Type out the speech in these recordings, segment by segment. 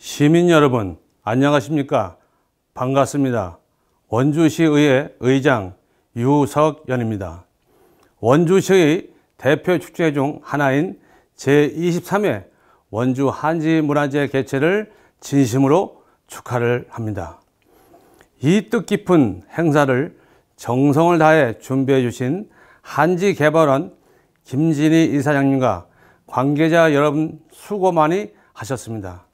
시민 여러분, 안녕하십니까? 반갑습니다. 원주시의회 의장 유석연입니다. 원주시의 대표 축제 중 하나인 제23회 원주 한지문화제 개최를 진심으로 축하를 합니다. 이 뜻깊은 행사를 정성을 다해 준비해 주신 한지개발원 김진희 이사장님과 관계자 여러분 수고 많이 하셨습니다.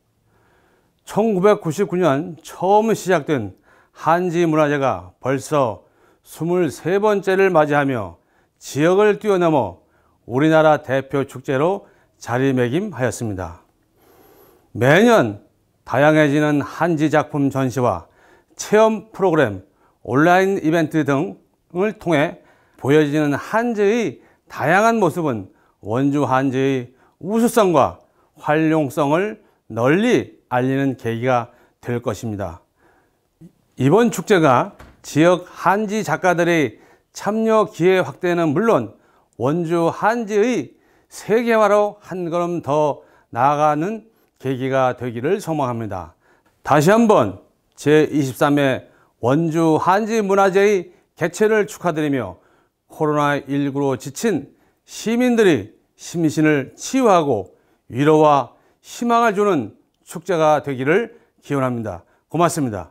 1999년 처음 시작된 한지문화제가 벌써 23번째를 맞이하며 지역을 뛰어넘어 우리나라 대표 축제로 자리매김하였습니다. 매년 다양해지는 한지 작품 전시와 체험 프로그램, 온라인 이벤트 등을 통해 보여지는 한지의 다양한 모습은 원주 한지의 우수성과 활용성을 널리 알리는 계기가 될 것입니다. 이번 축제가 지역 한지 작가들의 참여 기회 확대는 물론 원주 한지의 세계화로 한 걸음 더 나아가는 계기가 되기를 소망합니다. 다시 한번 제23회 원주 한지문화제의 개최를 축하드리며 코로나19로 지친 시민들이 심신을 치유하고 위로와 희망을 주는 축제가 되기를 기원합니다. 고맙습니다.